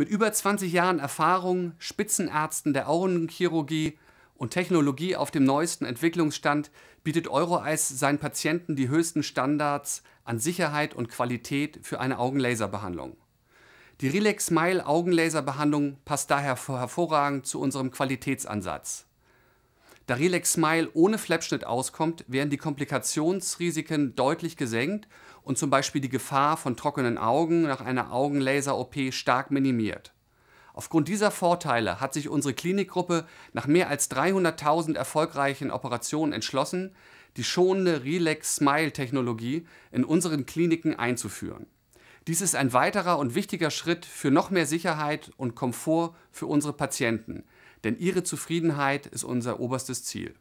Mit über 20 Jahren Erfahrung, Spitzenärzten der Augenchirurgie und Technologie auf dem neuesten Entwicklungsstand bietet Euroeis seinen Patienten die höchsten Standards an Sicherheit und Qualität für eine Augenlaserbehandlung. Die Relax Smile Augenlaserbehandlung passt daher hervorragend zu unserem Qualitätsansatz. Da Relax Smile ohne Flapschnitt auskommt, werden die Komplikationsrisiken deutlich gesenkt und zum Beispiel die Gefahr von trockenen Augen nach einer Augenlaser-OP stark minimiert. Aufgrund dieser Vorteile hat sich unsere Klinikgruppe nach mehr als 300.000 erfolgreichen Operationen entschlossen, die schonende Relax Smile Technologie in unseren Kliniken einzuführen. Dies ist ein weiterer und wichtiger Schritt für noch mehr Sicherheit und Komfort für unsere Patienten, denn ihre Zufriedenheit ist unser oberstes Ziel.